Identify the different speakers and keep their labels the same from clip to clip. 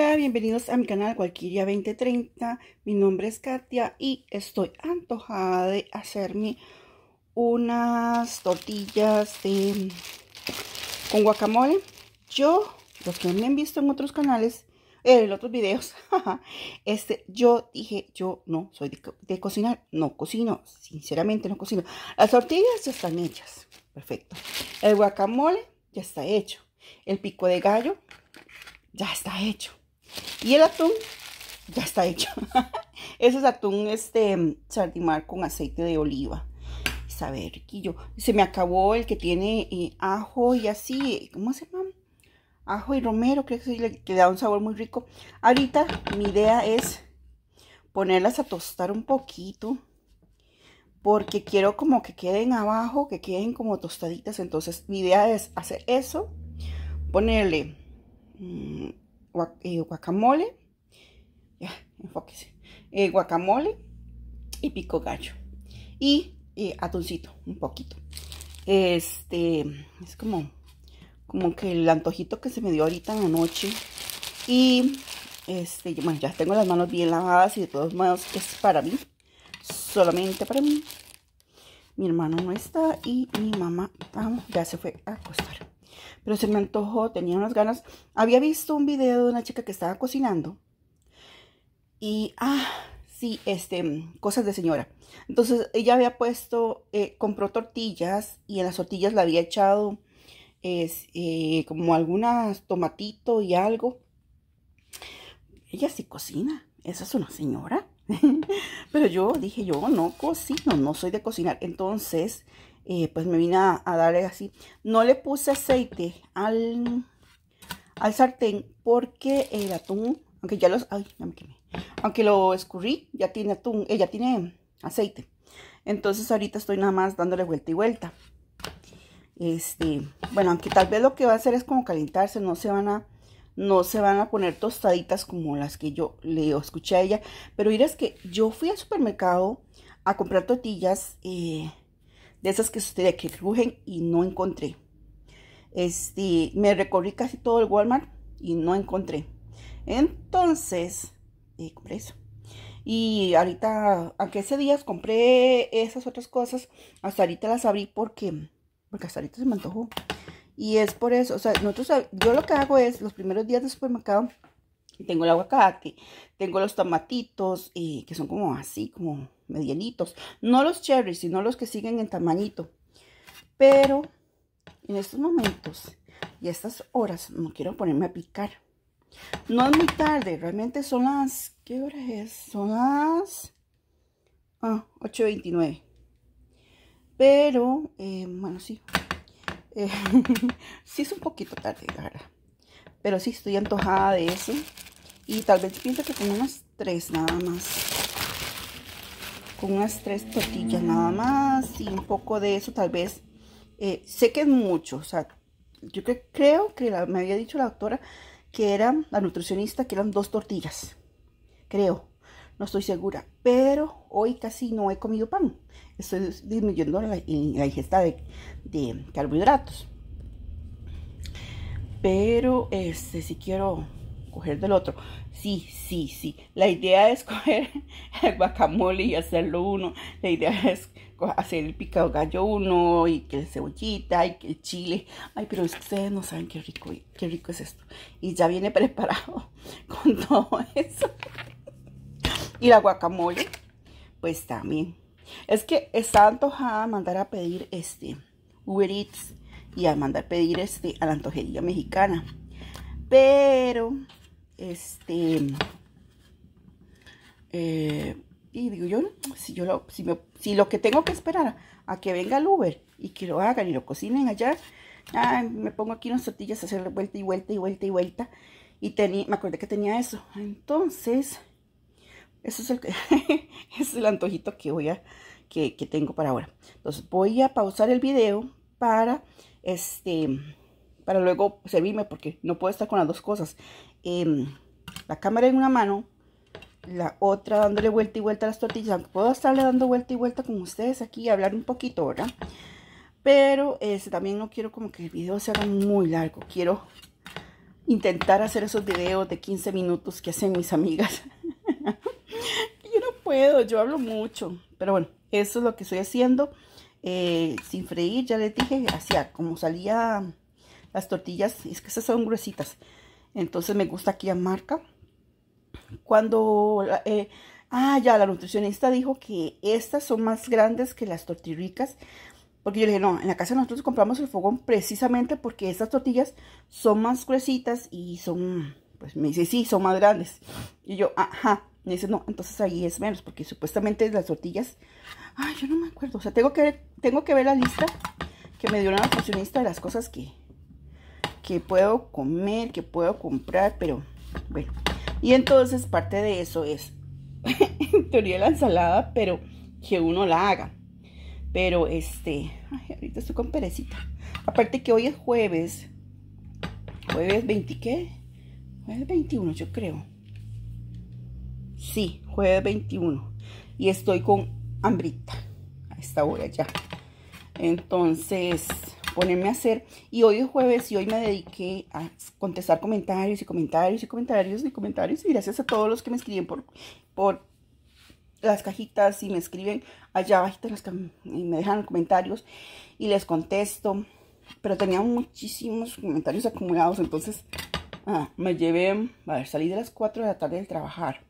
Speaker 1: Hola, bienvenidos a mi canal Cualquiria 2030. Mi nombre es Katia y estoy antojada de hacerme unas tortillas con guacamole. Yo, los que me han visto en otros canales, eh, en otros videos, este, yo dije, yo no soy de cocinar, no cocino, sinceramente no cocino. Las tortillas ya están hechas, perfecto. El guacamole ya está hecho. El pico de gallo ya está hecho. Y el atún ya está hecho. Ese es atún este, sardimar con aceite de oliva. Sabe riquillo. Se me acabó el que tiene eh, ajo y así, ¿cómo se llama? Ajo y romero, creo que, sí, le, da un sabor muy rico. Ahorita mi idea es ponerlas a tostar un poquito porque quiero como que queden abajo, que queden como tostaditas. Entonces mi idea es hacer eso, ponerle mm, eh, guacamole, ya, enfóquese, eh, guacamole y pico gallo. Y eh, atuncito, un poquito. Este, es como, como que el antojito que se me dio ahorita en la noche. Y, este, bueno, ya tengo las manos bien lavadas y de todos modos es para mí, solamente para mí mi hermano no está y mi mamá vamos, ya se fue a acostar pero se me antojó, tenía unas ganas. Había visto un video de una chica que estaba cocinando y, ah, sí, este, cosas de señora. Entonces ella había puesto, eh, compró tortillas y en las tortillas le había echado es, eh, como algunas tomatito y algo. Ella sí cocina, esa es una señora. Pero yo dije, yo no cocino, no soy de cocinar. Entonces eh, pues me vine a, darle así. No le puse aceite al, al sartén porque el atún, aunque ya los, ay, ya me quemé. Aunque lo escurrí, ya tiene atún, ella eh, tiene aceite. Entonces ahorita estoy nada más dándole vuelta y vuelta. Este, bueno, aunque tal vez lo que va a hacer es como calentarse, no se van a, no se van a poner tostaditas como las que yo le escuché a ella. Pero mira, es que yo fui al supermercado a comprar tortillas eh, de esas que ustedes que crujen y no encontré. Este, me recorrí casi todo el Walmart y no encontré. Entonces, compré eso. Y ahorita, aunque ese días compré esas otras cosas, hasta ahorita las abrí porque, porque hasta ahorita se me antojó. Y es por eso, o sea, nosotros, yo lo que hago es, los primeros días de supermercado, tengo el aguacate, tengo los tomatitos, eh, que son como así, como medianitos. No los cherries sino los que siguen en tamañito. Pero en estos momentos y estas horas no quiero ponerme a picar. No es muy tarde, realmente son las... ¿Qué hora es? Son las... Ah, 8.29. Pero, eh, bueno, sí. Eh, sí es un poquito tarde, cara. Pero sí estoy antojada de eso. Y tal vez pienso que tengo unas tres nada más con unas tres tortillas nada más y un poco de eso tal vez eh, sé que es mucho o sea yo creo que me había dicho la doctora que era la nutricionista que eran dos tortillas creo no estoy segura pero hoy casi no he comido pan estoy disminuyendo la, ingesta de, de carbohidratos pero este si quiero coger del otro. Sí, sí, sí. La idea es coger el guacamole y hacerlo uno. La idea es hacer el picado gallo uno y que el cebollita y que el chile. Ay, pero ustedes no saben qué rico, qué rico es esto. Y ya viene preparado con todo eso. Y la guacamole, pues también. Es que está antojada mandar a pedir este Uber y a mandar pedir este a la antojería mexicana. Pero este. Eh, y digo yo, si, yo lo, si, me, lo que tengo que esperar a que venga el Uber y que lo hagan y lo cocinen allá, me pongo aquí unas tortillas a hacer vuelta y vuelta y vuelta y vuelta. Y tenía me acordé que tenía eso. Entonces, eso es el, es el antojito que voy a, que, tengo para ahora. Entonces voy a pausar el video para, este, para luego servirme porque no puedo estar con las dos cosas. Em, la cámara en una mano, la otra dándole vuelta y vuelta a las tortillas. Puedo estarle dando vuelta y vuelta con ustedes aquí y hablar un poquito, ¿verdad? Pero este, también no quiero como que el video se haga muy largo. Quiero intentar hacer esos videos de 15 minutos que hacen mis amigas. yo no puedo, yo hablo mucho. Pero bueno, eso es lo que estoy haciendo. Eh, sin freír, ya les dije, hacía como salía las tortillas. Es que esas son gruesitas entonces me gusta aquí a marca. Cuando, eh, ah, ya, la nutricionista dijo que estas son más grandes que las tortillitas Porque yo le dije, no, en la casa nosotros compramos el fogón precisamente porque estas tortillas son más gruesitas y son, pues me dice, sí, son más grandes. Y yo, ajá. Me dice, no, entonces ahí es menos, porque supuestamente las tortillas, ay, yo no me acuerdo. O sea, tengo que tengo que ver la lista que me dio la nutricionista de las cosas que, que puedo comer, que puedo comprar, pero bueno. Y entonces parte de eso es, en teoría, la ensalada, pero que uno la haga. Pero este, ay, ahorita estoy con perecita. Aparte que hoy es jueves, jueves 20, ¿qué? Jueves 21, yo creo. Sí, jueves 21. Y estoy con hambrita a esta hora ya. Entonces, ponerme a hacer. Y hoy es jueves y hoy me dediqué a contestar comentarios y comentarios y comentarios y comentarios. Y gracias a todos los que me escriben por, por las cajitas y me escriben allá abajo y me dejan comentarios y les contesto. Pero tenía muchísimos comentarios acumulados, entonces ah, me llevé, a ver, salí de las 4 de la tarde del trabajar.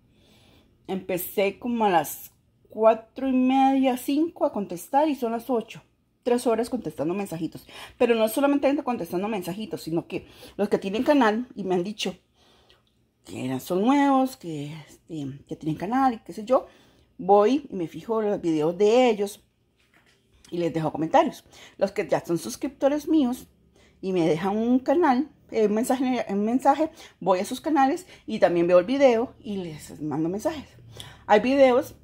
Speaker 1: Empecé como a las 4 y media, 5 a contestar y son las 8 tres horas contestando mensajitos. Pero no solamente contestando mensajitos, sino que los que tienen canal y me han dicho que son nuevos, este, que, tienen canal y qué sé yo, voy y me fijo los videos de ellos y les dejo comentarios. Los que ya son suscriptores míos y me dejan un canal, eh, un mensaje, en mensaje, voy a sus canales y también veo el video y les mando mensajes. Hay videos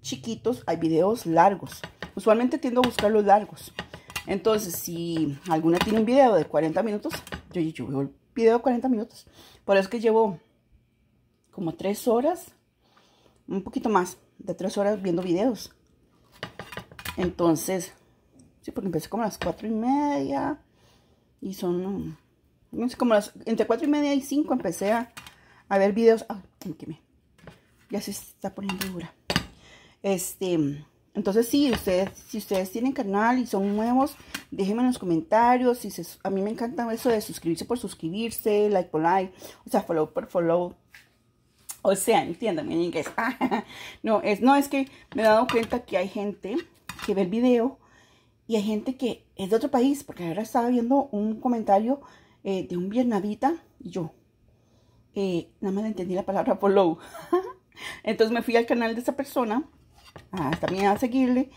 Speaker 1: chiquitos, hay videos largos. Usualmente tiendo a buscar los largos. Entonces, si alguna tiene un video de 40 minutos, yo, yo veo el video de 40 minutos. Por eso es que llevo como 3 horas, un poquito más de 3 horas viendo videos. Entonces, sí, porque empecé como a las 4 y media y son, no sé, como entre 4 y media y 5 empecé a, ver videos. Ay, me Ya se está poniendo dura. Este entonces, sí, ustedes, si ustedes tienen canal y son nuevos, déjenme en los comentarios. Si a mí me encanta eso de suscribirse por suscribirse, like por like, o sea, follow por follow. O sea, entiéndanme en inglés. no, es, no, es que me he dado cuenta que hay gente que ve el video y hay gente que es de otro país. Porque ahora estaba viendo un comentario eh, de un vietnamita y yo eh, nada más entendí la palabra follow. Entonces me fui al canal de esa persona también a seguirle.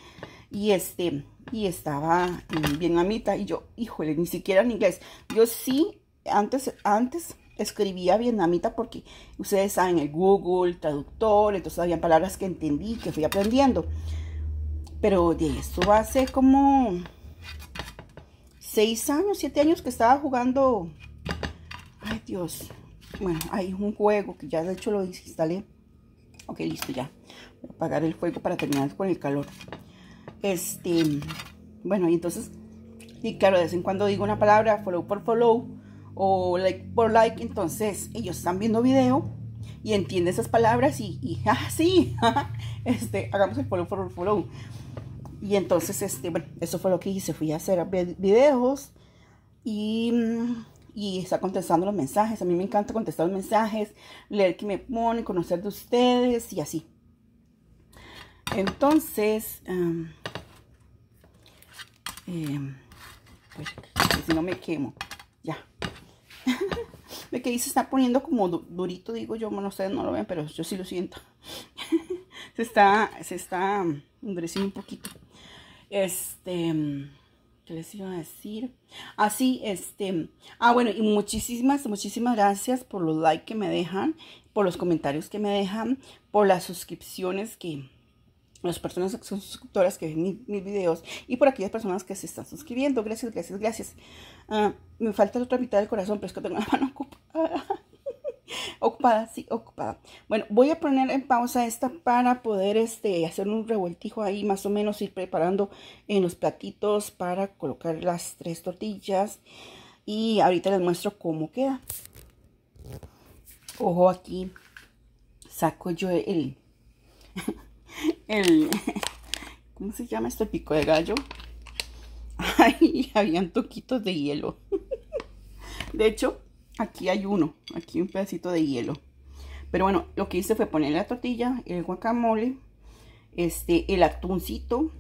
Speaker 1: Y este, y estaba eh, en vietnamita Y yo, híjole, ni siquiera en inglés. Yo sí, antes, antes escribía vietnamita porque ustedes saben el Google, traductor, entonces había palabras que entendí, que fui aprendiendo. Pero de esto hace como seis años, siete años que estaba jugando. Ay Dios. Bueno, hay un juego que ya de hecho lo instalé. Ok, listo ya apagar el fuego para terminar con el calor. Este, bueno, y entonces, y claro, de vez en cuando digo una palabra, follow por follow o like por like, entonces ellos están viendo video y entienden esas palabras y, y ah, este, hagamos el follow por follow. Y entonces, este, bueno, eso fue lo que hice, fui a hacer videos y y está contestando los mensajes. A mí me encanta contestar los mensajes, leer que me pone conocer de ustedes y así. Entonces, em, pues, si no me quemo, ya. Me que se está poniendo como durito, digo yo, no ustedes no lo ven, pero yo sí lo siento. se está, se está endureciendo un poquito. Este, em, ¿qué les iba a decir? Así, ah, este, em, ah, bueno, y muchísimas, muchísimas gracias por los likes que me dejan, por los comentarios que me dejan, por las suscripciones que, las personas que son suscriptoras que ven mis, videos y por aquellas personas que se están suscribiendo. Gracias, gracias, gracias. Ah, me falta la otra mitad del corazón, pero es que tengo la mano ocupada. ocupada, sí, ocupada. Bueno, voy a poner en pausa esta para poder este, hacer un revueltijo ahí, más o menos ir preparando en los platitos para colocar las tres tortillas. Y ahorita les muestro cómo queda. Ojo aquí, saco yo el... el, ¿cómo se llama este pico de gallo? Ay, habían toquitos de hielo. De hecho, aquí hay uno, aquí un pedacito de hielo. Pero bueno, lo que hice fue poner la tortilla, el guacamole, este, el atuncito,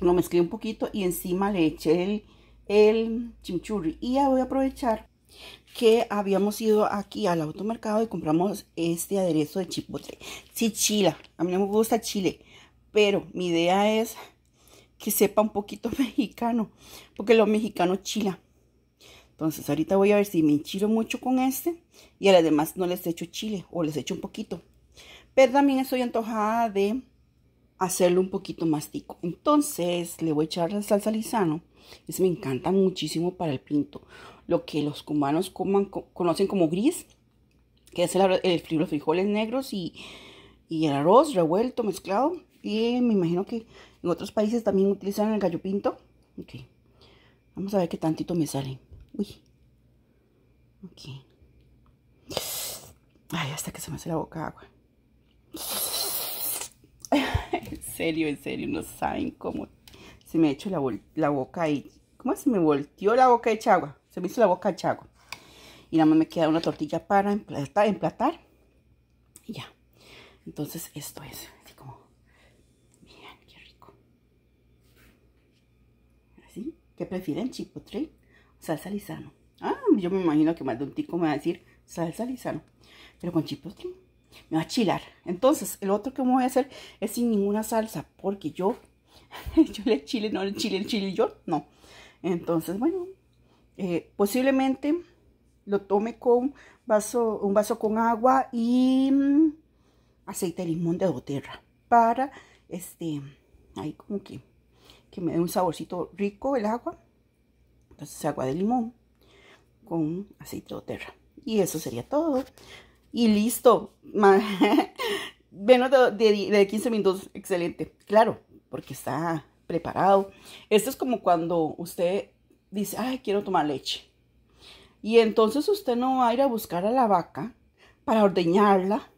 Speaker 1: lo mezclé un poquito y encima le eché el, el chimichurri. Y ya voy a aprovechar que habíamos ido aquí al automercado y compramos este aderezo de chipotle. Sí, chila. A mí no me gusta chile, pero mi idea es que sepa un poquito mexicano, porque lo mexicano chila. Entonces ahorita voy a ver si me enchilo mucho con este y a demás no les echo chile o les echo un poquito. Pero también estoy antojada de hacerlo un poquito más tico. Entonces le voy a echar la salsa lisano. Es, me encanta muchísimo para el pinto. Lo que los cubanos conocen como gris, que es el, frijoles negros y, el arroz revuelto, mezclado. Y me imagino que en otros países también utilizan el gallo pinto. Ok. Vamos a ver qué tantito me sale. Uy. Ok. Ay, hasta que se me hace la boca agua serio, en serio, no saben cómo se me echó la, la boca y ¿Cómo se me volteó la boca de chagua? Se me hizo la boca de chagua. Y nada más me queda una tortilla para emplatar, Y ya. Entonces esto es así como... Miren, qué rico. ¿Así? ¿Qué prefieren, chipotle? Salsa lisano. Ah, yo me imagino que más de un tico me va a decir salsa lisano. Pero con chipotle me va a chilar. Entonces, el otro que me voy a hacer es sin ninguna salsa, porque yo, yo le chile, no le chile, el chile yo, no. Entonces, bueno, eh, posiblemente lo tome con vaso, un vaso con agua y mm, aceite de limón de doterra para, este, ahí como que, que me dé un saborcito rico el agua. Entonces, agua de limón con aceite de doterra. Y eso sería todo y listo. Menos de, de, 15 minutos, excelente. Claro, porque está preparado. Esto es como cuando usted dice, ay, quiero tomar leche. Y entonces usted no va a ir a buscar a la vaca para ordeñarla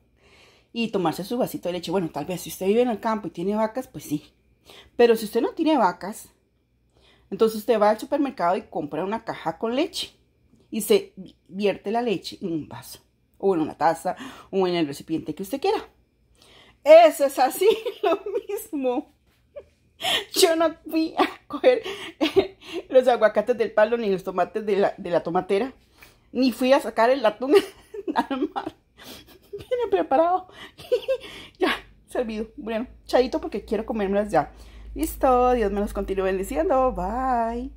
Speaker 1: y tomarse su vasito de leche. Bueno, tal vez si usted vive en el campo y tiene vacas, pues sí. Pero si usted no tiene vacas, entonces usted va al supermercado y compra una caja con leche y se vierte la leche en un vaso o en una taza, o en el recipiente que usted quiera. Eso es así, lo mismo. Yo no fui a coger eh, los aguacates del palo, ni los tomates de la, tomatera, ni fui a sacar el atún al mar. Viene preparado. ya, servido. Bueno, chadito porque quiero comérmelas ya. Listo, Dios me los continúe bendiciendo. Bye.